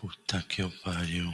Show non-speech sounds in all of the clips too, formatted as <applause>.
Puta que eu pariu.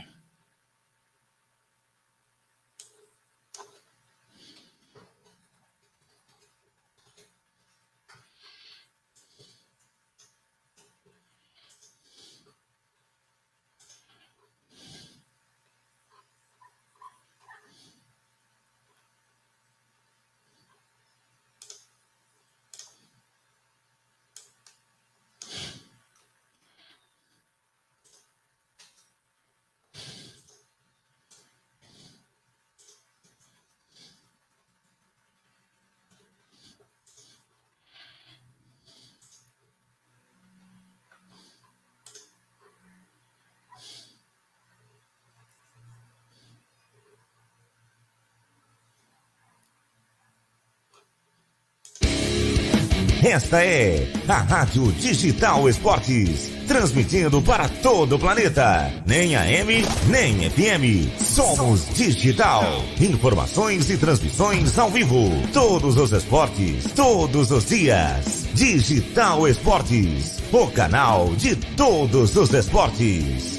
Esta é a Rádio Digital Esportes, transmitindo para todo o planeta. Nem AM, nem FM. Somos Digital. Informações e transmissões ao vivo. Todos os esportes, todos os dias. Digital Esportes, o canal de todos os esportes.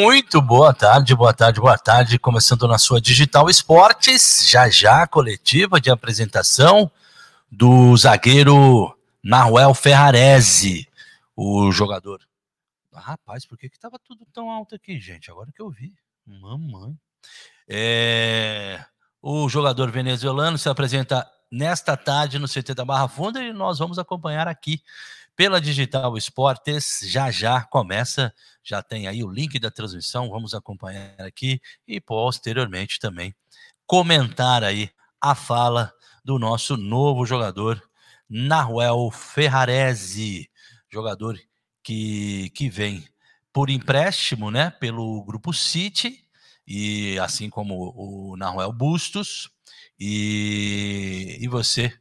Muito boa tarde, boa tarde, boa tarde. Começando na sua Digital Esportes, já já coletiva de apresentação do zagueiro Naruel Ferrarese, o jogador. Ah, rapaz, por que que tava tudo tão alto aqui, gente? Agora que eu vi. Mamãe. É... O jogador venezuelano se apresenta nesta tarde no CT da Barra Funda e nós vamos acompanhar aqui pela Digital Esportes. Já já começa, já tem aí o link da transmissão, vamos acompanhar aqui e posteriormente também comentar aí a fala do nosso novo jogador, Nahuel Ferrarese, jogador que, que vem por empréstimo, né, pelo Grupo City, e assim como o Nahuel Bustos, e, e você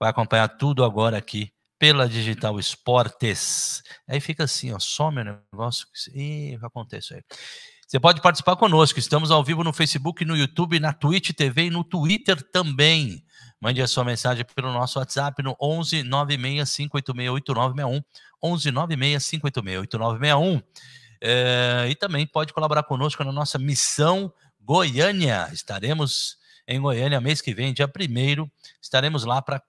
vai acompanhar tudo agora aqui pela Digital Esportes. Aí fica assim, ó, só meu negócio. Ih, acontece aí. Você pode participar conosco. Estamos ao vivo no Facebook, no YouTube, na Twitch TV e no Twitter também. Mande a sua mensagem pelo nosso WhatsApp no 11 96 586 11 96 586 é, e também pode colaborar conosco na nossa missão Goiânia. Estaremos em Goiânia mês que vem, dia 1 estaremos lá para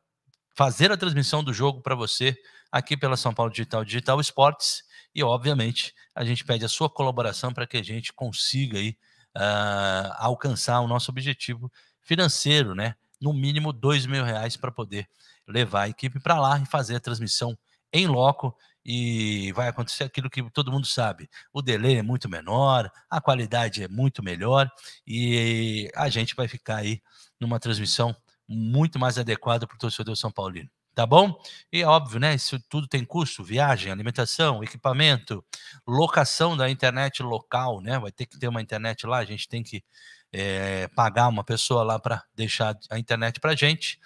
fazer a transmissão do jogo para você aqui pela São Paulo Digital Digital Esportes. E, obviamente, a gente pede a sua colaboração para que a gente consiga aí, uh, alcançar o nosso objetivo financeiro, né? No mínimo dois mil reais para poder levar a equipe para lá e fazer a transmissão em loco e vai acontecer aquilo que todo mundo sabe. O delay é muito menor, a qualidade é muito melhor e a gente vai ficar aí numa transmissão muito mais adequada para o torcedor São Paulino. Tá bom? E é óbvio, né? Isso tudo tem custo: viagem, alimentação, equipamento, locação da internet local, né? Vai ter que ter uma internet lá, a gente tem que é, pagar uma pessoa lá para deixar a internet para gente.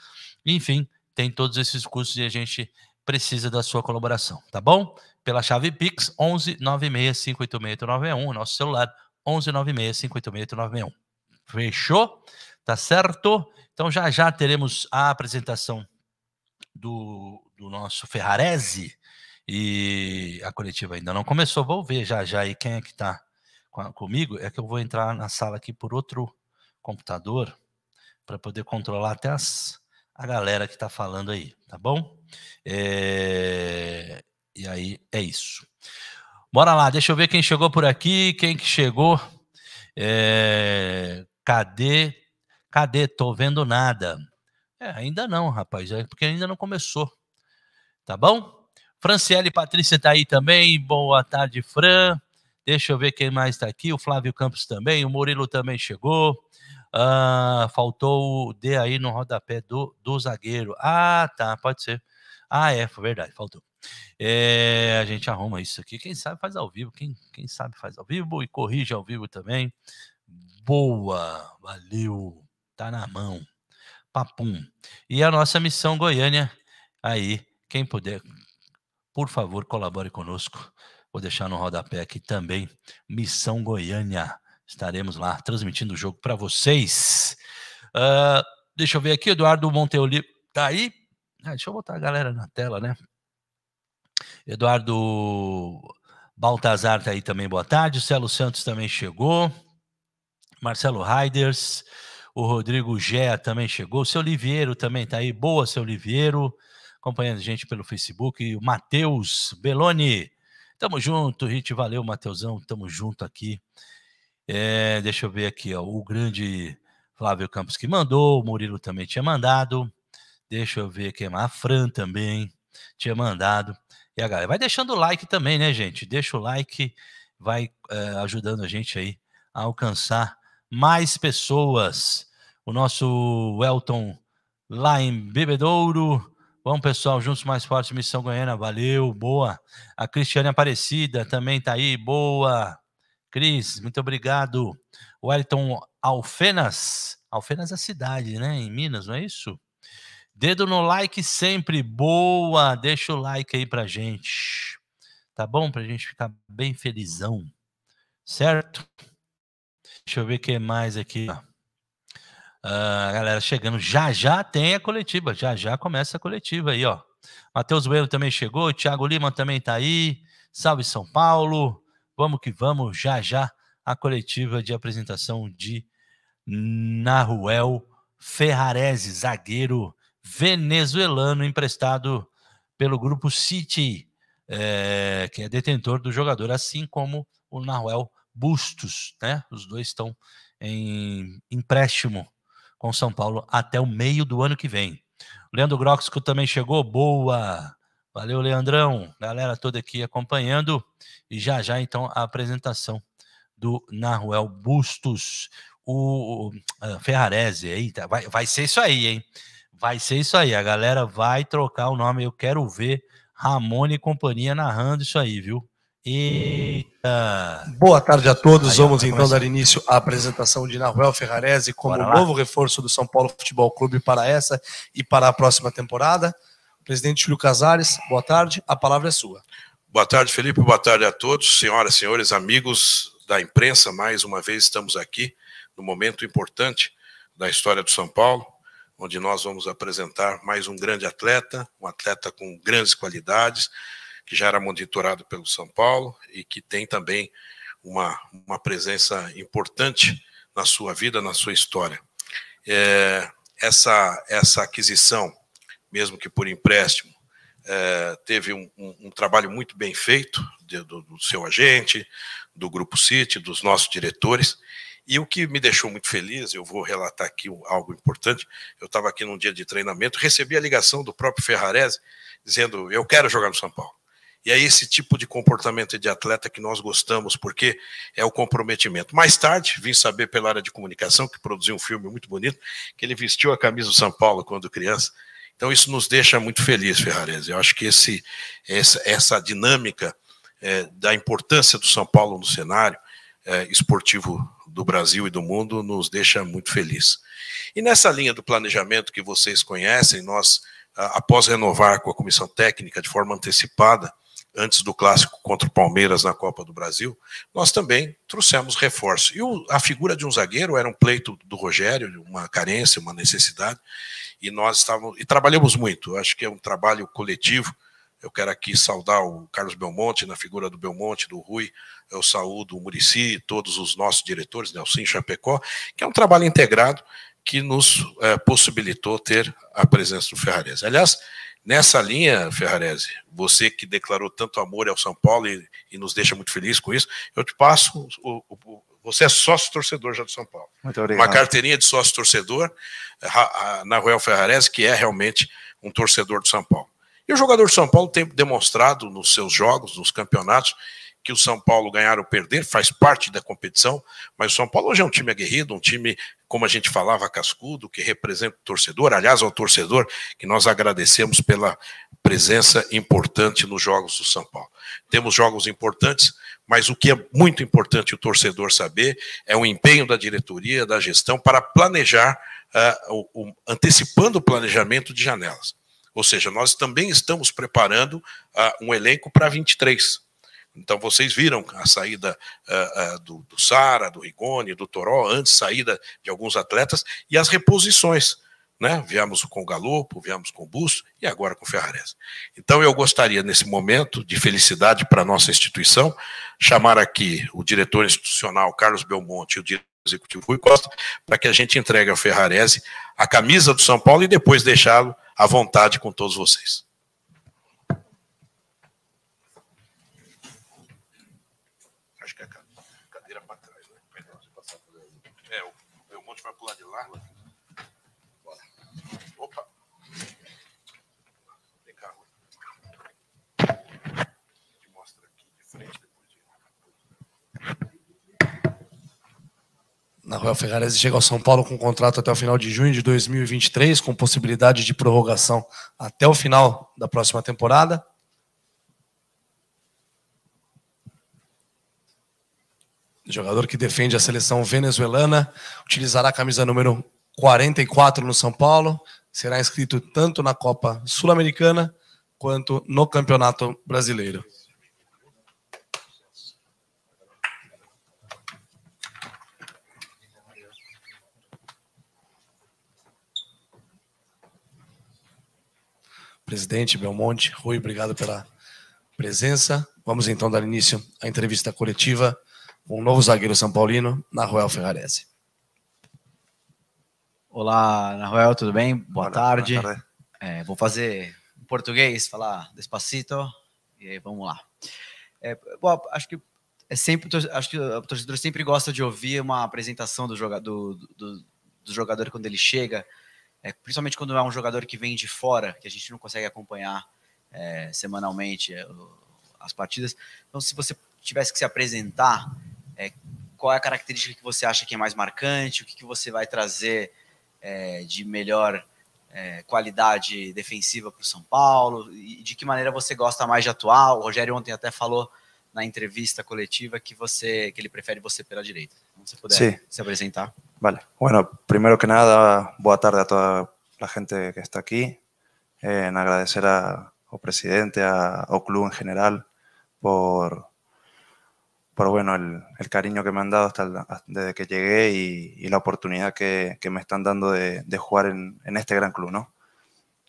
Enfim, tem todos esses custos e a gente precisa da sua colaboração, tá bom? Pela chave Pix 11 96 586 nosso celular 11 96 586 Fechou? Tá certo? Então já já teremos a apresentação do, do nosso Ferrarese e a coletiva ainda não começou. Vou ver já já aí quem é que está comigo. É que eu vou entrar na sala aqui por outro computador para poder controlar até as, a galera que está falando aí, tá bom? É, e aí é isso. Bora lá, deixa eu ver quem chegou por aqui, quem que chegou. É, cadê? Cadê? Tô vendo nada. É, ainda não, rapaz, é porque ainda não começou. Tá bom? Franciele Patrícia tá aí também. Boa tarde, Fran. Deixa eu ver quem mais está aqui. O Flávio Campos também. O Murilo também chegou. Ah, faltou o D aí no rodapé do, do zagueiro. Ah, tá. Pode ser. Ah, é, foi verdade, faltou. É, a gente arruma isso aqui. Quem sabe faz ao vivo. Quem, quem sabe faz ao vivo e corrige ao vivo também. Boa, valeu tá na mão. Papum. E a nossa missão Goiânia, aí, quem puder, por favor, colabore conosco. Vou deixar no rodapé aqui também. Missão Goiânia. Estaremos lá transmitindo o jogo para vocês. Uh, deixa eu ver aqui, Eduardo Monteoli. Tá aí? Ah, deixa eu botar a galera na tela, né? Eduardo Baltazar tá aí também, boa tarde. O Celo Santos também chegou. Marcelo Raiders o Rodrigo Gea também chegou, o seu Liviero também está aí, boa seu Liviero, acompanhando a gente pelo Facebook, e o Matheus Beloni, tamo junto, gente, valeu Matheusão, tamo junto aqui. É, deixa eu ver aqui, ó, o grande Flávio Campos que mandou, o Murilo também tinha mandado, deixa eu ver quem mais, a Fran também tinha mandado. E a galera, vai deixando o like também, né, gente? Deixa o like, vai é, ajudando a gente aí a alcançar mais pessoas o nosso Elton lá em Bebedouro. Vamos, pessoal, juntos mais forte, Missão Goiânia, valeu, boa. A Cristiane Aparecida também tá aí, boa. Cris, muito obrigado. O Elton Alfenas, Alfenas é a cidade, né, em Minas, não é isso? Dedo no like sempre, boa. Deixa o like aí para gente, tá bom? a gente ficar bem felizão, certo? Deixa eu ver o que mais aqui, ó. Uh, galera chegando já já tem a coletiva, já já começa a coletiva aí, ó. Matheus Bueno também chegou, Thiago Lima também tá aí. Salve São Paulo. Vamos que vamos, já já a coletiva de apresentação de Naruel Ferrarese, zagueiro venezuelano emprestado pelo grupo City, é, que é detentor do jogador, assim como o Naruel Bustos, né? Os dois estão em empréstimo com São Paulo até o meio do ano que vem. Leandro Gróxico também chegou, boa! Valeu, Leandrão, galera toda aqui acompanhando. E já já, então, a apresentação do Naruel Bustos, o, o Ferrarese. Eita, vai, vai ser isso aí, hein? Vai ser isso aí. A galera vai trocar o nome. Eu quero ver Ramone e companhia narrando isso aí, viu? Eita. Boa tarde a todos. Aí, Vamos então dar início à apresentação de Nahuel Ferrarese como novo reforço do São Paulo Futebol Clube para essa e para a próxima temporada. Presidente Júlio Casares, boa tarde. A palavra é sua. Boa tarde, Felipe. Boa tarde a todos, senhoras, senhores, amigos da imprensa. Mais uma vez estamos aqui no momento importante da história do São Paulo, onde nós vamos apresentar mais um grande atleta, um atleta com grandes qualidades, que já era monitorado pelo São Paulo e que tem também uma, uma presença importante na sua vida, na sua história. É, essa, essa aquisição, mesmo que por empréstimo, é, teve um, um, um, trabalho muito bem feito de, do, do, seu agente, do Grupo City, dos nossos diretores. E o que me deixou muito feliz, eu vou relatar aqui algo importante. Eu estava aqui num dia de treinamento, recebi a ligação do próprio Ferrarese dizendo: Eu quero jogar no São Paulo. E é esse tipo de comportamento de atleta que nós gostamos, porque é o comprometimento. Mais tarde, vim saber pela área de comunicação, que produziu um filme muito bonito, que ele vestiu a camisa do São Paulo quando criança. Então, isso nos deixa muito felizes, Ferrarese. Eu acho que esse, essa, essa dinâmica é, da importância do São Paulo no cenário é, esportivo do Brasil e do mundo nos deixa muito felizes. E nessa linha do planejamento que vocês conhecem, nós, após renovar com a comissão técnica de forma antecipada, antes do clássico contra o Palmeiras na Copa do Brasil, nós também trouxemos reforço. E o, a figura de um zagueiro era um pleito do Rogério, uma carência, uma necessidade, e nós estávamos e trabalhamos muito. acho que é um trabalho coletivo. Eu quero aqui saudar o Carlos Belmonte, na figura do Belmonte, do Rui, eu saúdo o Murici, todos os nossos diretores, Nelson né, Chapecó, que é um trabalho integrado que nos é, possibilitou ter a presença do Ferrarese. Aliás, Nessa linha, Ferrarese, você que declarou tanto amor ao São Paulo e, e nos deixa muito feliz com isso, eu te passo. O, o, você é sócio torcedor já do São Paulo. Muito obrigado. Uma carteirinha de sócio torcedor, na Royal Ferrarese, que é realmente um torcedor do São Paulo. E o jogador de São Paulo tem demonstrado nos seus jogos, nos campeonatos, que o São Paulo ganhar ou perder, faz parte da competição, mas o São Paulo hoje é um time aguerrido, um time, como a gente falava, cascudo, que representa o torcedor, aliás, ao torcedor, que nós agradecemos pela presença importante nos jogos do São Paulo. Temos jogos importantes, mas o que é muito importante o torcedor saber é o empenho da diretoria, da gestão, para planejar, uh, o, o, antecipando o planejamento de janelas. Ou seja, nós também estamos preparando uh, um elenco para 23. Então vocês viram a saída uh, uh, do, do Sara, do Rigoni, do Toró, antes saída de alguns atletas e as reposições. Né? Viemos com o Galopo, viemos com o Busto e agora com o Ferrarese. Então eu gostaria, nesse momento de felicidade para a nossa instituição, chamar aqui o diretor institucional Carlos Belmonte e o diretor executivo Rui Costa, para que a gente entregue ao Ferrarese a camisa do São Paulo e depois deixá-lo à vontade com todos vocês. lado de lá. Bora. Opa. Vem cá, Rui. Te mostra aqui de frente depois de. Na Royal Ferrarese chega ao São Paulo com um contrato até o final de junho de 2023, com possibilidade de prorrogação até o final da próxima temporada. jogador que defende a seleção venezuelana, utilizará a camisa número 44 no São Paulo, será inscrito tanto na Copa Sul-Americana quanto no Campeonato Brasileiro. Presidente Belmonte, Rui, obrigado pela presença. Vamos então dar início à entrevista coletiva com o novo zagueiro São Paulino, Naruel Ferrarese. Olá, Naruel, tudo bem? Boa, tarde. Boa tarde. É, vou fazer em português, falar despacito, e vamos lá. É, bom, acho que é sempre, acho que o torcedor sempre gosta de ouvir uma apresentação do, jogador, do, do, do jogador quando ele chega, é, principalmente quando é um jogador que vem de fora, que a gente não consegue acompanhar é, semanalmente é, as partidas. Então, se você tivesse que se apresentar, é, qual é a característica que você acha que é mais marcante, o que, que você vai trazer é, de melhor é, qualidade defensiva para o São Paulo, e de que maneira você gosta mais de atuar. O Rogério ontem até falou na entrevista coletiva que você que ele prefere você pela direita. Então, se puder se apresentar. Vale. Bueno, primero que nada, boa tarde a toda la gente que está aquí. Eh, en agradecer a, ao presidente, a, ao clube em geral, por Pero bueno, el, cariño que me han dado hasta desde que llegué y, la oportunidad que, me están dando de, jugar en, este gran club, ¿no?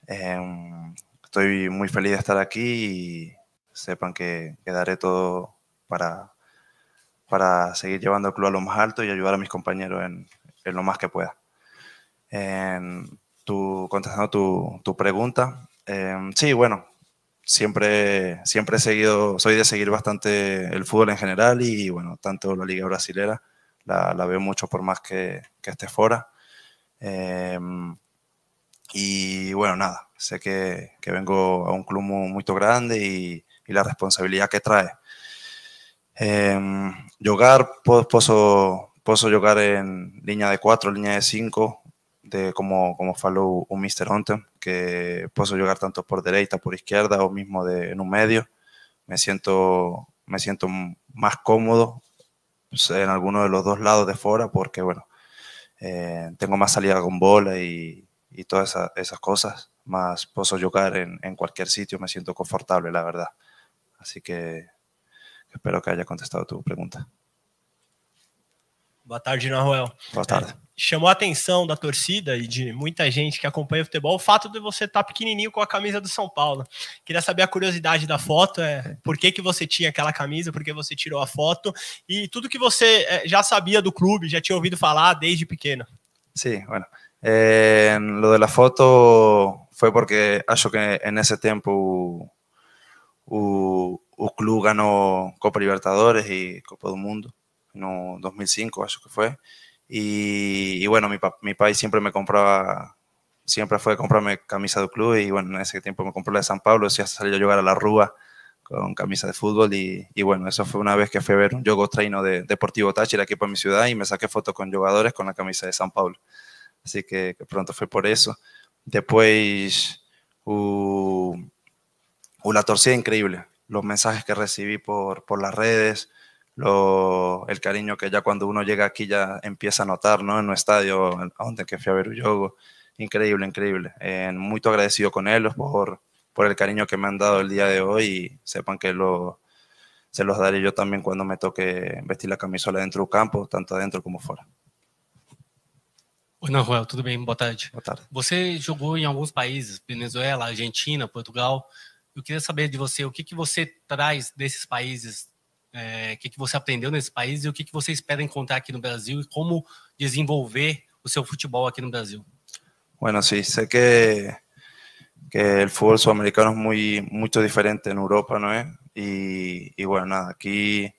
Em, estoy muy feliz de estar aquí y sepan que, daré todo para, para seguir llevando el club a lo más alto y ayudar a mis compañeros en, lo más que pueda. Eh, contestando tu, tu pregunta, em, sí, bueno, siempre, siempre he seguido, soy de seguir bastante el fútbol en general y bueno, tanto la liga brasilera, la, veo mucho por más que, esté fuera. Em, y bueno, nada, sé que, vengo a un club muy, grande y, la responsabilidad que trae. Eh, em, jugar, puedo, puedo, jugar en línea de cuatro, línea de cinco como, como un un Mister ontem, que puedo jugar tanto por derecha, por izquierda o mismo de, en un medio. Me siento, me siento más cómodo pues, en alguno de los dos lados de fuera porque, bueno, eh, tengo más salida con bola y, y todas esas, cosas. Más puedo jugar en cualquier sitio, me siento confortable, la verdad. Así que espero que haya contestado tu pregunta. Boa tarde, Naruel. Boa tarde. É, chamou a atenção da torcida e de muita gente que acompanha o futebol o fato de você estar tá pequenininho com a camisa do São Paulo. Queria saber a curiosidade da foto, é por que, que você tinha aquela camisa, por que você tirou a foto e tudo que você é, já sabia do clube, já tinha ouvido falar desde pequeno. Sim, sí, bueno. Eh, lo de la foto foi porque acho que nesse tempo tiempo, el o clube ganhou Copa Libertadores e Copa do Mundo. no, 2005 eso que fue. Y, bueno, mi, mi país siempre me compraba, siempre fue comprarme camisa de club y bueno, en ese tiempo me compró la de San Pablo, así salí a jugar a la Rúa con camisa de fútbol y, bueno, eso fue una vez que fue a ver un juego traino de Deportivo Táchira aquí para mi ciudad y me saqué fotos con jugadores con la camisa de San Pablo. Así que, pronto fue por eso. Después, uh, uh, la torcida increíble. Los mensajes que recibí por, por las redes, lo, el cariño que ya cuando uno llega aquí ya empieza a notar, ¿no? En un estadio, donde que fui a ver juego, Increíble, increíble. Eh, muy agradecido con ellos por, por el cariño que me han dado el día de hoy y sepan que lo, se los daré yo también cuando me toque vestir la camisola dentro del campo, tanto adentro como fuera Oi, Joel. tudo bem? Boa tarde. Você jogou em países, Venezuela, Argentina, Portugal. yo queria saber de você o que, que você de esos países é, que, que você aprendeu nesse país e o que, que você espera encontrar aqui no Brasil e como desenvolver o seu futebol aqui no Brasil. Bueno, sí, sé que, que el fútbol sudamericano es muy, mucho diferente en Europa, ¿no es? Y, bueno, nada, aquí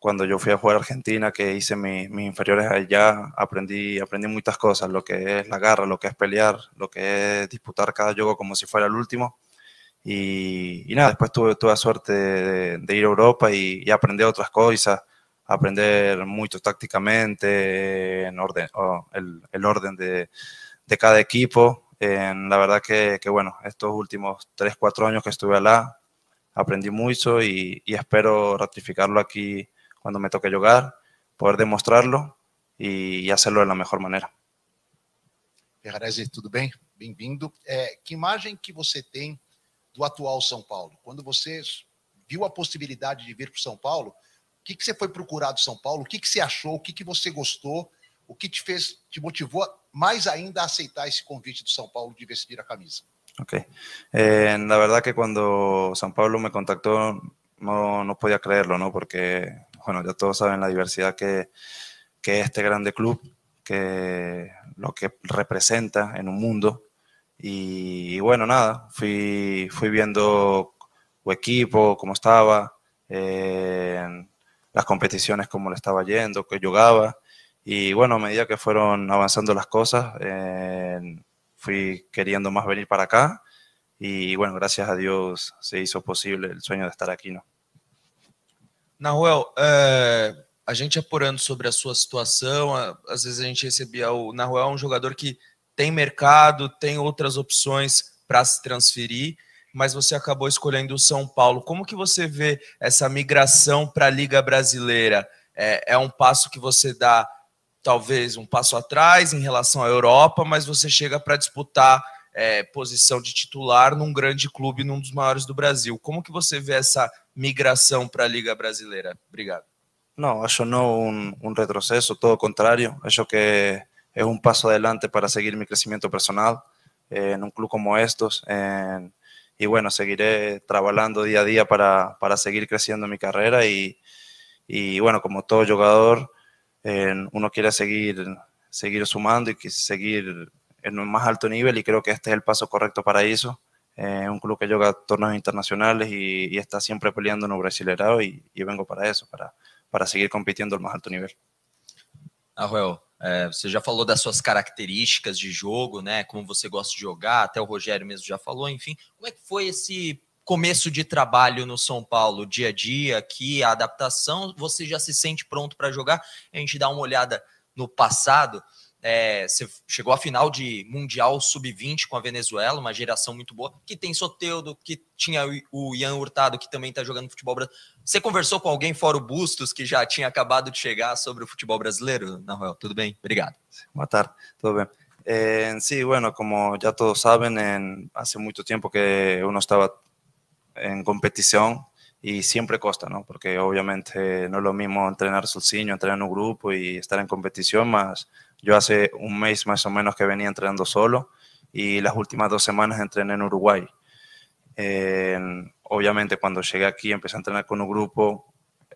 cuando yo fui a jugar a Argentina, que hice mis inferiores allá, aprendí, aprendí muchas cosas, lo que es la garra, lo que es pelear, lo que es disputar cada juego como si fuera el último. Y, nada, después tuve, toda la suerte de, ir a Europa y, aprender otras cosas, aprender mucho tácticamente, en orden, o el, orden de, cada equipo. En, la verdad que, bueno, estos últimos 3, 4 años que estuve allá, aprendí mucho y, espero ratificarlo aquí cuando me toque jugar, poder demostrarlo y hacerlo de la mejor manera tudo todo bien? Bienvenido. ¿Qué que que usted tiene? do atual São Paulo? Quando você viu a possibilidade de vir para o São Paulo, o que, que você foi procurar do São Paulo? O que, que você achou? O que, que você gostou? O que te fez, te motivou mais ainda a aceitar esse convite do São Paulo de vestir a camisa? Ok. Eh, verdade, verdad que quando São Paulo me contactou, não não podia creerlo, não, Porque, bueno, já todos sabem a diversidade que, que este grande clube que lo que representa em um mundo, Y, bueno, nada, fui, fui viendo el equipo, cómo estaba, eh, las competiciones, cómo le estaba yendo, qué jugaba. Y bueno, a medida que fueron avanzando las cosas, eh, fui queriendo más venir para acá. Y bueno, gracias a Dios se hizo posible el sueño de estar aquí. no Nahuel, eh, a gente apurando sobre su situación, a veces a gente recebia o Nahuel un um que tem mercado, tem outras opções para se transferir, mas você acabou escolhendo o São Paulo. Como que você vê essa migração para a Liga Brasileira? É, é um passo que você dá, talvez, um passo atrás em relação à Europa, mas você chega para disputar é, posição de titular num grande clube, num dos maiores do Brasil. Como que você vê essa migração para a Liga Brasileira? Obrigado. Não, acho não um, um retrocesso, todo o contrário. Acho que es un paso adelante para seguir mi crecimiento personal eh, en un club como estos. y bueno, seguiré trabajando día a día para, seguir creciendo mi carrera y, bueno, como todo jugador, uno quiere seguir, seguir sumando y seguir en un más alto nivel y creo que este es el paso correcto para eso. Eh, un club que juega torneos internacionales y, está siempre peleando en un brasilerado y, y vengo para eso, para, para seguir compitiendo al más alto nivel. A juego. É, você já falou das suas características de jogo, né? Como você gosta de jogar, até o Rogério mesmo já falou, enfim. Como é que foi esse começo de trabalho no São Paulo, dia a dia aqui, a adaptação? Você já se sente pronto para jogar? A gente dá uma olhada no passado, é, você chegou à final de Mundial Sub-20 com a Venezuela, uma geração muito boa, que tem Soteudo, que tinha o Ian Hurtado, que também está jogando futebol brasileiro. Você conversou com alguém fora o Bustos, que já tinha acabado de chegar, sobre o futebol brasileiro, Nahuel? Tudo bem? Obrigado. Boa tarde, tudo bem. É, sim bueno, como já todos sabem há né, há muito tempo que uno estaba en competición y siempre costa ¿no? Porque obviamente eh, no es lo mismo entrenar solciño, entrenar en un grupo y estar en competición, más Yo hace un mes más o menos que venía entrenando solo y las últimas dos semanas entrené en Uruguay. obviamente cuando llegué aquí empecé a entrenar con un grupo,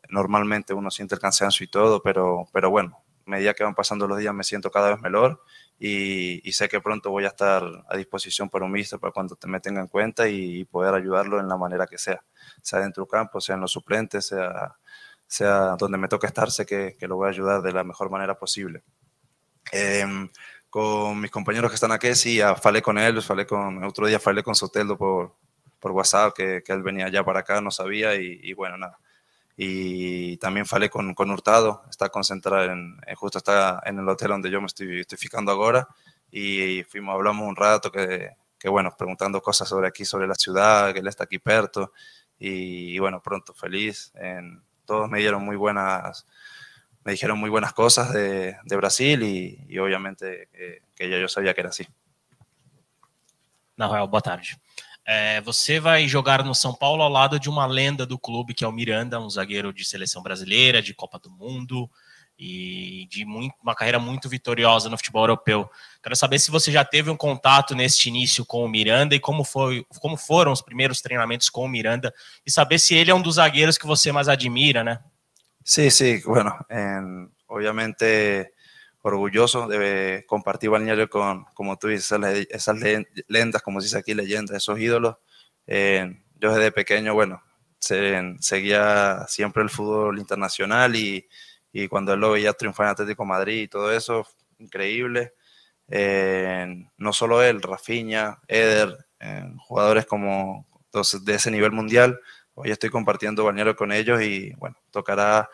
normalmente uno siente el cansancio y todo, pero, pero bueno, a medida que van pasando los días me siento cada vez mejor y, sé que pronto voy a estar a disposición para un mister para cuando te, me tenga en cuenta y, poder ayudarlo en la manera que sea, sea dentro del campo, sea en los suplentes, sea, sea donde me toque estar, sé que lo voy a ayudar de la mejor manera posible. Em, con mis compañeros que están aquí, sí, hablé falé con ellos, con, otro día falé con Soteldo por, por WhatsApp, que, él venía ya para acá, no sabía, y, bueno, nada. Y también falé con, Hurtado, está concentrado en, eh, justo está en el hotel donde yo me estoy, estoy ficando ahora, y fuimos, hablamos un rato, que, que bueno, preguntando cosas sobre aquí, sobre la ciudad, que él está aquí perto, y, bueno, pronto, feliz. En, todos me dieron muy buenas me dijeron muy buenas cosas de, de Brasil e y obviamente eh, que, que eu sabia que era assim. Nahuel, boa tarde. É, você vai jogar no São Paulo ao lado de uma lenda do clube, que é o Miranda, um zagueiro de seleção brasileira, de Copa do Mundo e de muito, uma carreira muito vitoriosa no futebol europeu. Quero saber se você já teve um contato neste início com o Miranda e como, foi, como foram os primeiros treinamentos com o Miranda e saber se ele é um dos zagueiros que você mais admira, né? Sí, sí, bueno, obviamente orgulloso de compartir balneario con, como tú dices, esas, leyendas, como se dice aquí, leyendas, esos ídolos. yo desde pequeño, bueno, seguía siempre el fútbol internacional y, cuando él lo veía triunfar en Atlético Madrid y todo eso, increíble. no solo él, Rafinha, Eder, jugadores como de ese nivel mundial, hoy estoy compartiendo bañero con ellos y bueno, tocará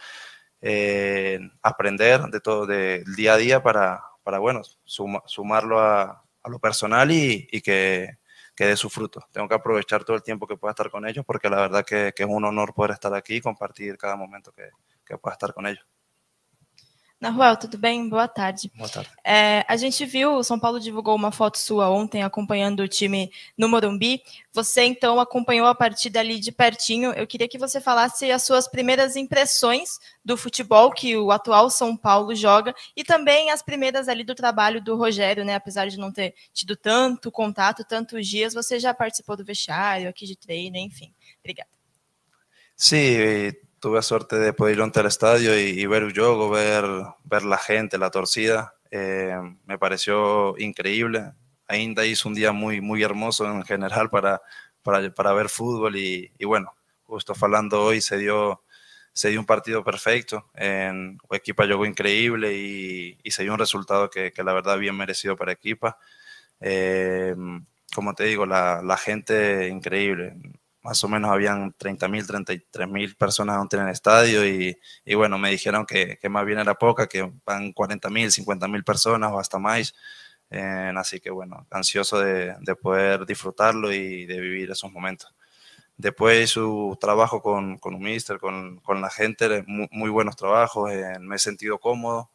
eh, aprender de todo, del día a día para, para bueno, sumarlo a, lo personal y, que, dé su fruto. Tengo que aprovechar todo el tiempo que pueda estar con ellos porque la verdad que, que es un honor poder estar aquí y compartir cada momento que pueda estar con ellos. Naruel, tudo bem? Boa tarde. Boa tarde. É, a gente viu, o São Paulo divulgou uma foto sua ontem acompanhando o time no Morumbi. Você então acompanhou a partida ali de pertinho. Eu queria que você falasse as suas primeiras impressões do futebol que o atual São Paulo joga e também as primeiras ali do trabalho do Rogério, né? Apesar de não ter tido tanto contato, tantos dias, você já participou do vestiário, aqui de treino, enfim. Obrigada. Sim, sí, tuve la suerte de poder ir el estadio y, ver el juego, ver, ver la gente, la torcida. Eh, me pareció increíble. Ainda hizo un día muy, muy hermoso en general para, para, para ver fútbol y, bueno, justo hablando hoy se dio, se dio un partido perfecto. En Equipa llegó increíble y, y, se dio un resultado que, que, la verdad bien merecido para Equipa. Eh, como te digo, la, la gente increíble más o menos habían 30.000, 33.000 personas en el estadio y, bueno, me dijeron que, más bien era poca, que van 40.000, 50.000 personas o hasta más. Eh, así que bueno, ansioso de, poder disfrutarlo y de vivir esos momentos. Después su trabajo con, un mister, con, la gente, eh, muy, buenos trabajos, eh, me he sentido cómodo,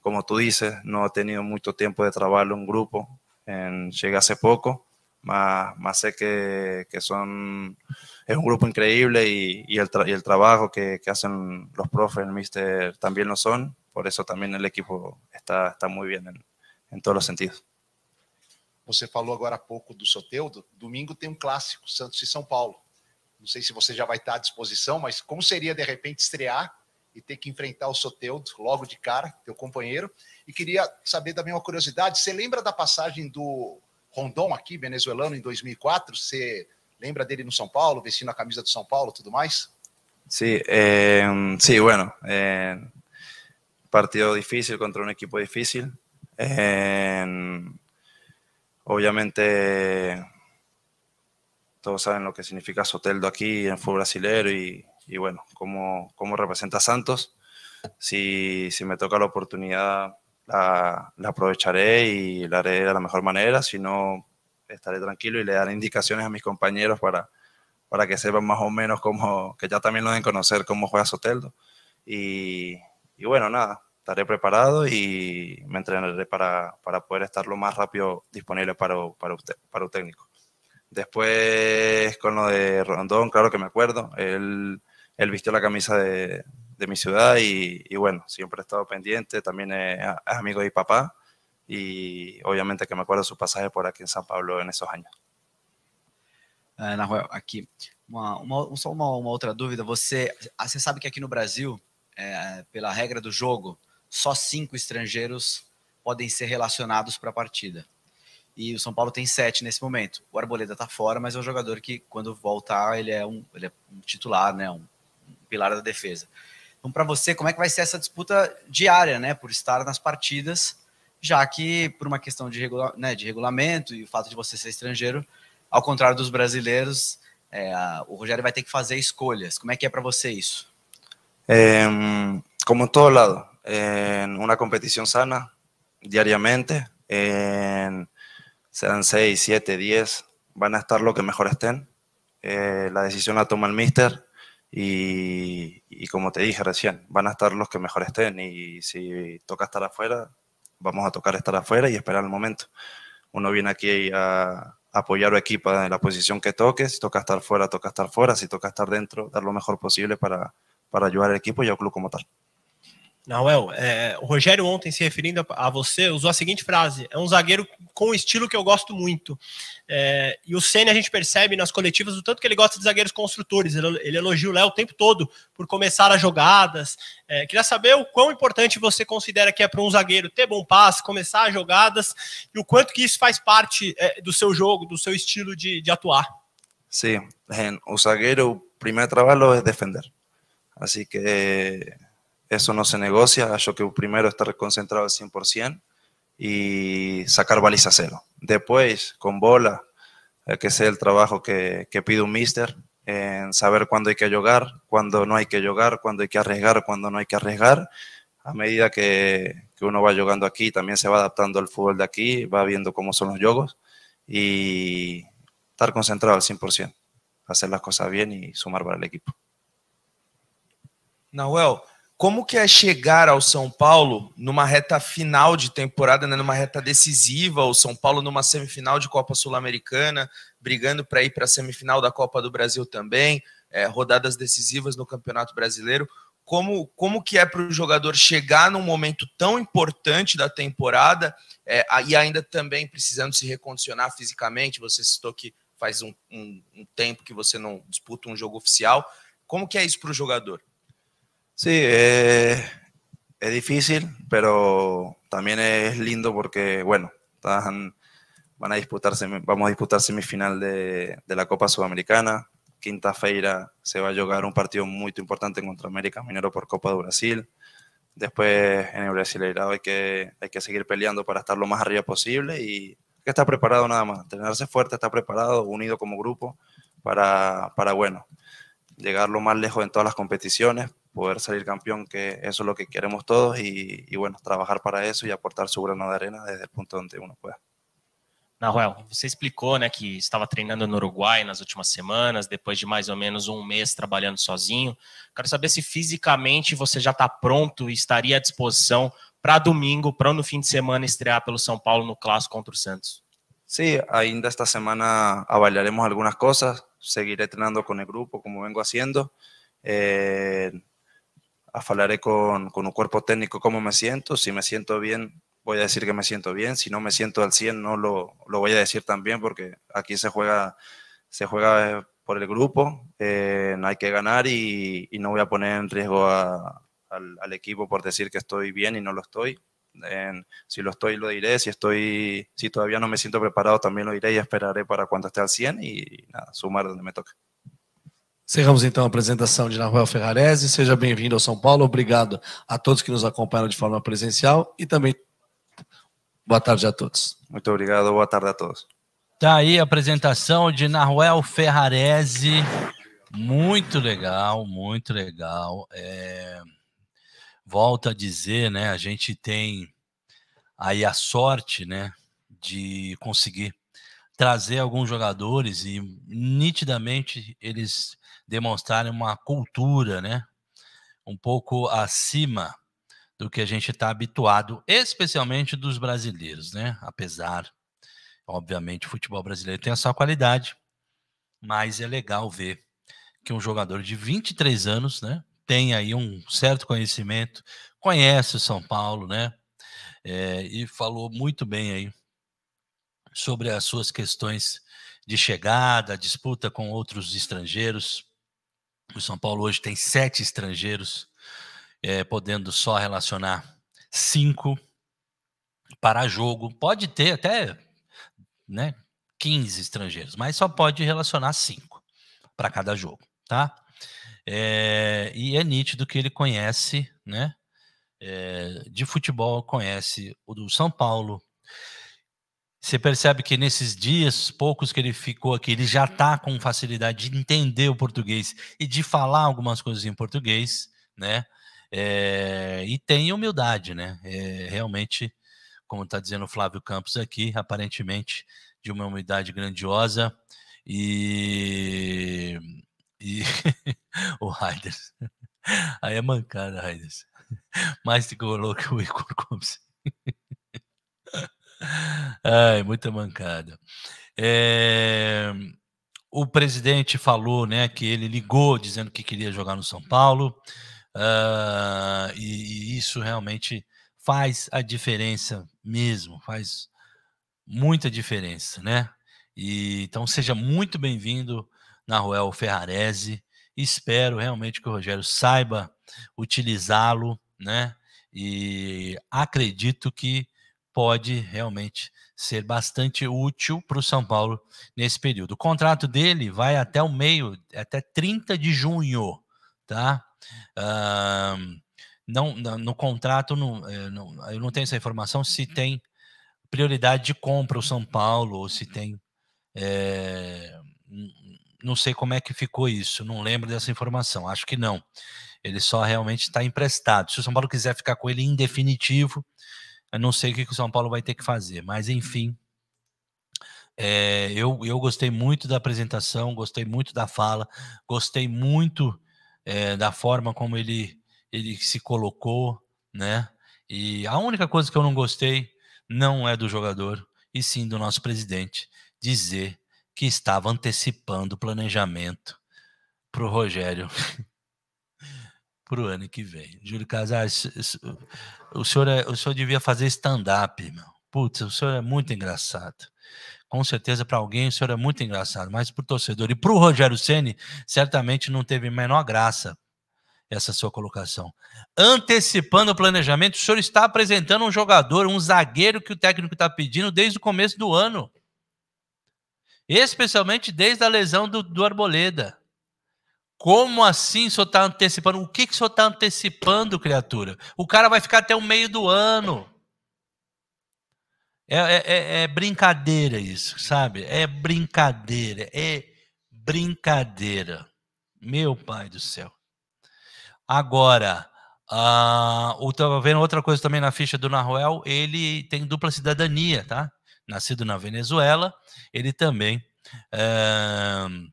como tú dices, no he tenido mucho tiempo de trabajo un grupo, llegué hace poco más, más sé que, que, son, es un grupo increíble y, y, el, tra y el, trabajo que, que, hacen los profes, el mister, también lo son. Por eso también el equipo está, está muy bien en, en todos los sentidos. Você falou agora há pouco do Soteudo. Domingo tem um clássico, Santos e São Paulo. Não sei se você já vai estar à disposição, mas como seria de repente estrear e ter que enfrentar o Soteudo logo de cara, teu companheiro? E queria saber também uma curiosidade: você lembra da passagem do Rondon aquí, venezolano, en em 2004. ¿Se lembra de él en São Paulo, vestindo a camisa de São Paulo tudo más? Sí, eh, sí, bueno, eh, partido difícil contra un equipo difícil. Eh, obviamente, todos saben lo que significa Soteldo aquí en fútbol brasilero y, bueno, cómo, como representa Santos. Si, si, me toca la oportunidad la, aprovecharé y la haré de la mejor manera, si no, estaré tranquilo y le daré indicaciones a mis compañeros para, para que sepan más o menos cómo, que ya también lo den conocer cómo juega Soteldo. Y, bueno, nada, estaré preparado y me entrenaré para, poder estar lo más rápido disponible para, para, usted, para un técnico. Después, con lo de Rondón, claro que me acuerdo, él, él vistió la camisa de, de mi ciudad y, y, bueno, siempre he estado pendiente, también es, eh, es amigo de mi papá y obviamente que me acuerdo su pasaje por aquí en San Pablo en esos años. Ah, Nahuel, aqui, uma, uma, só uma, uma, outra dúvida, você, ah, você sabe que aqui no Brasil, é, pela regra do jogo, só cinco estrangeiros podem ser relacionados para a partida. E o São Paulo tem sete nesse momento. O Arboleda está fora, mas é um jogador que, quando voltar, ele é um, ele é um titular, né, um, um pilar da defesa. Então, para você, como é que vai ser essa disputa diária, né, por estar nas partidas, já que por uma questão de, regula né, de regulamento e o fato de você ser estrangeiro, ao contrário dos brasileiros, é, o Rogério vai ter que fazer escolhas. Como é que é para você isso? É, como em todo lado, é, uma competição sana, diariamente, é, serão seis, sete, dez, van a estar lo que mejor estén. É, la decisión la toma el mister, Y, como te dije recién, van a estar los que mejor estén y si toca estar afuera, vamos a tocar estar afuera y esperar el momento. Uno viene aquí a apoyar al equipo en la posición que toque, si toca estar fuera, toca estar fuera, si toca estar dentro, dar lo mejor posible para, para ayudar al equipo y al club como tal. Nahuel, é, é, o Rogério ontem se referindo a, a, você usou a seguinte frase: é um zagueiro com um estilo que eu gosto muito. É, e o Senna a gente percebe nas coletivas o tanto que ele gosta de zagueiros construtores. Ele, ele elogia o Léo o tempo todo por começar as jogadas. É, queria saber o quão importante você considera que é para um zagueiro ter bom passe, começar as jogadas e o quanto que isso faz parte é, do seu jogo, do seu estilo de, de atuar. Sim, eh, o zagueiro, o primeiro trabalho é defender. Assim que. Eso no se negocia, yo que primero estar concentrado al 100% y sacar baliza cero. Después, con bola, eh, que sea el trabajo que, pide un mister, en saber cuándo hay que jugar, cuándo no hay que jugar, cuándo hay que arriesgar, cuándo no hay que arriesgar. A medida que, uno va jugando aquí, también se va adaptando al fútbol de aquí, va viendo cómo son los jogos y estar concentrado al 100%, hacer las cosas bien y sumar para el equipo. Nahuel, Como que é chegar ao São Paulo numa reta final de temporada, né, numa reta decisiva, o São Paulo numa semifinal de Copa Sul-Americana, brigando para ir para a semifinal da Copa do Brasil também, é, rodadas decisivas no Campeonato Brasileiro. Como, como que é para o jogador chegar num momento tão importante da temporada é, e ainda também precisando se recondicionar fisicamente? Você citou que faz um, um, um tempo que você não disputa um jogo oficial. Como que é isso para o jogador? Sí, eh, es difícil, pero también es lindo porque, bueno, van a disputar, vamos a disputar semifinal de, la Copa Sudamericana. Quinta feira se va a jugar un partido muy importante contra América Minero por Copa de Brasil. Después en el Brasil, hay que, hay que seguir peleando para estar lo más arriba posible y que estar preparado nada más. Tenerse fuerte, estar preparado, unido como grupo para, para bueno, llegar lo más lejos en todas las competiciones, poder salir campeón, que eso es lo que queremos todos y, y bueno, trabajar para eso e aportar su grano de arena desde o ponto onde uno pueda. Nahuel, você explicou né, que estava treinando no Uruguai nas últimas semanas, depois de mais ou menos um mês trabalhando sozinho. Quero saber se fisicamente você já está pronto e estaria à disposição para domingo, para no fim de semana estrear pelo São Paulo no Clássico contra o Santos. Sim, sí, ainda esta semana avaliaremos algumas coisas, seguiré treinando com o grupo como vengo haciendo. Eh, Hablaré con, con, un cuerpo técnico cómo me siento. Si me siento bien, voy a decir que me siento bien. Si no me siento al 100, no lo, lo voy a decir también porque aquí se juega, se juega por el grupo. Eh, hay que ganar y, no voy a poner en riesgo al, equipo por decir que estoy bien y no lo estoy. si lo estoy, lo diré. Si, estoy, si todavía no me siento preparado, también lo diré y esperaré para cuando esté al 100 y, y nada, sumar donde me toque. Cerramos então a apresentação de Naruel Ferrarese. Seja bem-vindo ao São Paulo. Obrigado a todos que nos acompanham de forma presencial e também boa tarde a todos. Muito obrigado, boa tarde a todos. Tá aí a apresentação de Naruel Ferrarese. Muito legal, muito legal. É... Volto a dizer, né? A gente tem aí a sorte, né, de conseguir trazer alguns jogadores e nitidamente eles demonstrarem uma cultura, né? Um pouco acima do que a gente está habituado, especialmente dos brasileiros, né? Apesar, obviamente, o futebol brasileiro tem a sua qualidade, mas é legal ver que um jogador de 23 anos, né? Tem aí um certo conhecimento, conhece o São Paulo, né? É, e falou muito bem aí sobre as suas questões de chegada, disputa com outros estrangeiros. O São Paulo hoje tem sete estrangeiros, é, podendo só relacionar cinco para jogo. Pode ter até né, 15 estrangeiros, mas só pode relacionar cinco para cada jogo, tá? É, e é nítido que ele conhece, né? É, de futebol conhece o do São Paulo, você percebe que nesses dias poucos que ele ficou aqui, ele já está com facilidade de entender o português e de falar algumas coisas em português, né? É, e tem humildade, né? É, realmente, como está dizendo o Flávio Campos aqui, aparentemente de uma humildade grandiosa e, e <laughs> o Raiders. Aí é mancada, Raider. do que coloca o Igor Gomes. Ai, muita mancada. É, o presidente falou né, que ele ligou dizendo que queria jogar no São Paulo, uh, e, e, isso realmente faz a diferença mesmo, faz muita diferença, né? E, então seja muito bem-vindo, na Ruel Ferrarese. Espero realmente que o Rogério saiba utilizá-lo, né? E acredito que pode realmente ser bastante útil para o São Paulo nesse período. O contrato dele vai até o meio, até 30 de junho, tá? Uh, não, no contrato, é, não, eu não tenho essa informação se tem prioridade de compra o São Paulo ou se tem. É, não sei como é que ficou isso, não lembro dessa informação, acho que não. Ele só realmente está emprestado. Se o São Paulo quiser ficar com ele indefinitivo, eu não sei o que, que o São Paulo vai ter que fazer, mas enfim. É, eu, eu gostei muito da apresentação, gostei muito da fala, gostei muito é, da forma como ele, ele se colocou, né? E a única coisa que eu não gostei não é do jogador, e sim do nosso presidente dizer que estava antecipando o planejamento para o Rogério. <laughs> para o ano que vem. Júlio Casares, o senhor, é, o senhor devia fazer stand-up, meu. Putz, o senhor é muito engraçado. Com certeza, para alguém, o senhor é muito engraçado, mas para o torcedor e para o Rogério Ceni certamente não teve menor graça essa sua colocação. Antecipando o planejamento, o senhor está apresentando um jogador, um zagueiro que o técnico está pedindo desde o começo do ano. Especialmente desde a lesão do, do Arboleda. Como assim o senhor está antecipando? O que, que o senhor está antecipando, criatura? O cara vai ficar até o meio do ano. É, é, é, é, brincadeira isso, sabe? É brincadeira, é brincadeira. Meu pai do céu. Agora, uh, vendo outra coisa também na ficha do Naruel, ele tem dupla cidadania, tá? Nascido na Venezuela, ele também uh,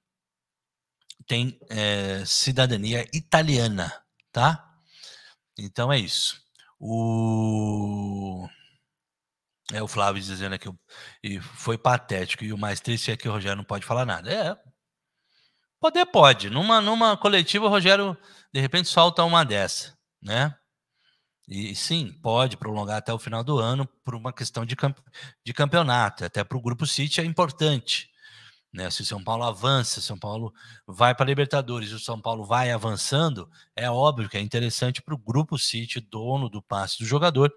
tem é, cidadania italiana, tá? Então é isso. O é o Flávio dizendo aqui e foi patético e o mais triste é que o Rogério não pode falar nada. É. Poder pode. Numa numa coletiva o Rogério de repente solta uma dessa, né? E sim, pode prolongar até o final do ano por uma questão de, camp de campeonato. Até para o grupo City é importante né? Se o São Paulo avança, São Paulo vai para a Libertadores, o São Paulo vai avançando, é óbvio que é interessante para o grupo City, dono do passe do jogador,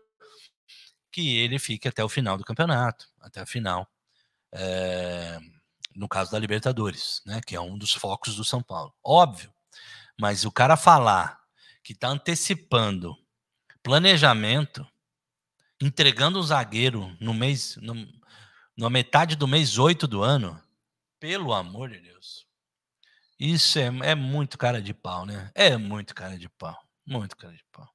que ele fique até o final do campeonato, até a final, é, no caso da Libertadores, né? que é um dos focos do São Paulo. Óbvio, mas o cara falar que está antecipando planejamento, entregando um zagueiro no mês, no, na metade do mês 8 do ano, pelo amor de Deus. Isso é, é muito cara de pau, né? É muito cara de pau. Muito cara de pau.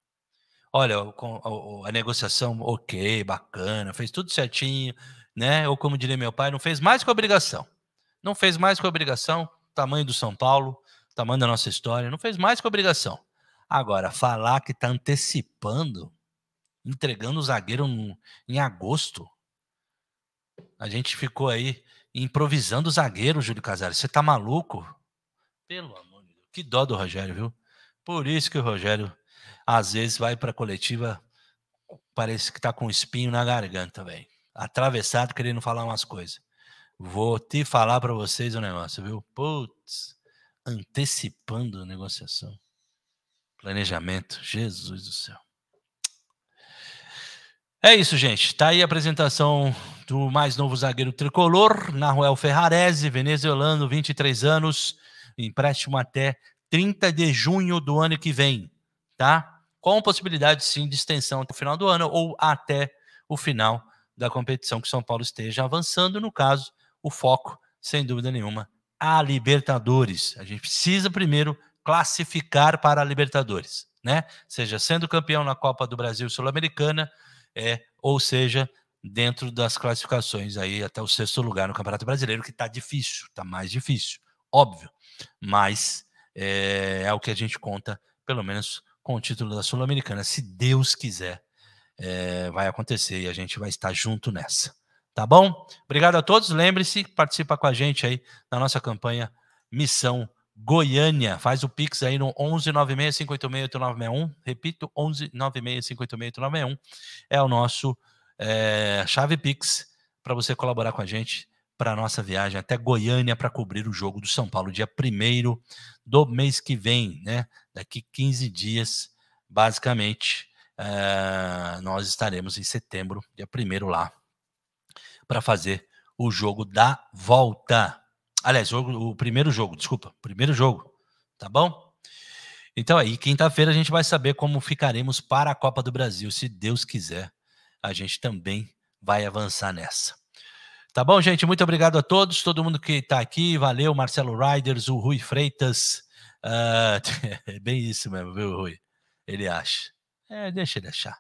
Olha, a, a negociação, ok, bacana, fez tudo certinho, né? Ou como diria meu pai, não fez mais que obrigação. Não fez mais que obrigação, tamanho do São Paulo, tamanho da nossa história, não fez mais que obrigação. Agora, falar que está antecipando, entregando o zagueiro em agosto, a gente ficou aí improvisando o zagueiro, Júlio Casares. Você tá maluco? Pelo amor de Deus. Que dó do Rogério, viu? Por isso que o Rogério às vezes vai para coletiva parece que tá com um espinho na garganta, velho. Atravessado querendo falar umas coisas. Vou te falar para vocês o um negócio, viu? Putz, antecipando a negociação. Planejamento, Jesus do céu. É isso, gente. Tá aí a apresentação do mais novo zagueiro tricolor, Naruel Ferrarese, venezuelano, 23 anos, empréstimo até 30 de junho do ano que vem, tá? Com possibilidade sim de extensão até o final do ano ou até o final da competição que São Paulo esteja avançando, no caso, o foco, sem dúvida nenhuma, a Libertadores. A gente precisa primeiro classificar para a Libertadores, né? Seja sendo campeão na Copa do Brasil Sul-Americana, é, ou seja, dentro das classificações aí até o sexto lugar no Campeonato Brasileiro, que está difícil, está mais difícil, óbvio, mas é, é, o que a gente conta, pelo menos com o título da Sul-Americana. Se Deus quiser, é, vai acontecer e a gente vai estar junto nessa. Tá bom? Obrigado a todos. Lembre-se, participa com a gente aí na nossa campanha Missão Goiânia. Faz o Pix aí no 11965868961. Repito, 11965868961 é o nosso é, chave Pix para você colaborar com a gente para a nossa viagem até Goiânia para cobrir o jogo do São Paulo, dia 1 do mês que vem, né? Daqui 15 dias, basicamente, é, nós estaremos em setembro, dia 1 lá, para fazer o jogo da volta. Aliás, o, o primeiro jogo, desculpa, primeiro jogo, tá bom? Então aí, quinta-feira a gente vai saber como ficaremos para a Copa do Brasil, se Deus quiser a gente também vai avançar nessa. Tá bom, gente? Muito obrigado a todos, todo mundo que está aqui. Valeu, Marcelo Riders, o Rui Freitas. Uh, é <laughs> bem isso mesmo, viu, Rui? Ele acha. É, deixa ele achar.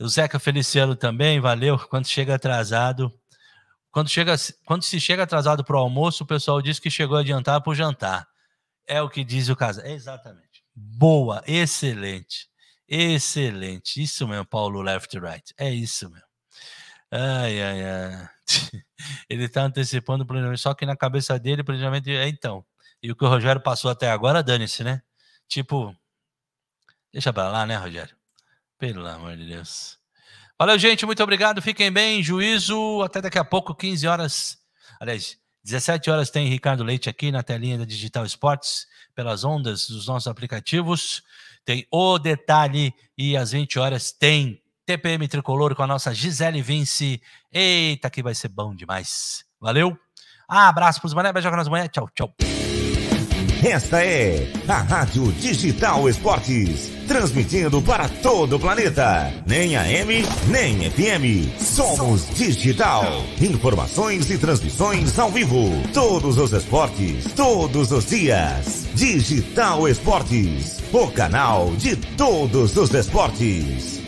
O Zeca Feliciano também, valeu. Quando chega atrasado, quando, chega, quando se chega atrasado para o almoço, o pessoal diz que chegou adiantado para o jantar. É o que diz o casal. É exatamente. Boa, excelente. Excelente. Isso mesmo, Paulo Left Right. É isso mesmo. Ai, ai, ai. <laughs> Ele está antecipando o planejamento, só que na cabeça dele, o planejamento é então. E o que o Rogério passou até agora, dane-se, né? Tipo, deixa pra lá, né, Rogério? Pelo amor de Deus. Valeu, gente. Muito obrigado. Fiquem bem. Juízo. Até daqui a pouco, 15 horas. Aliás, 17 horas tem Ricardo Leite aqui na telinha da Digital Esportes, pelas ondas dos nossos aplicativos tem o detalhe e às 20 horas tem TPM Tricolor com a nossa Gisele Vince. Eita, que vai ser bom demais. Valeu. Ah, abraço para os mané, beijo nas manhã. Tchau, tchau. Esta é a Rádio Digital Esportes, transmitindo para todo o planeta. Nem AM, nem FM. Somos Digital. Informações e transmissões ao vivo. Todos os esportes, todos os dias. Digital Esportes, o canal de todos os esportes.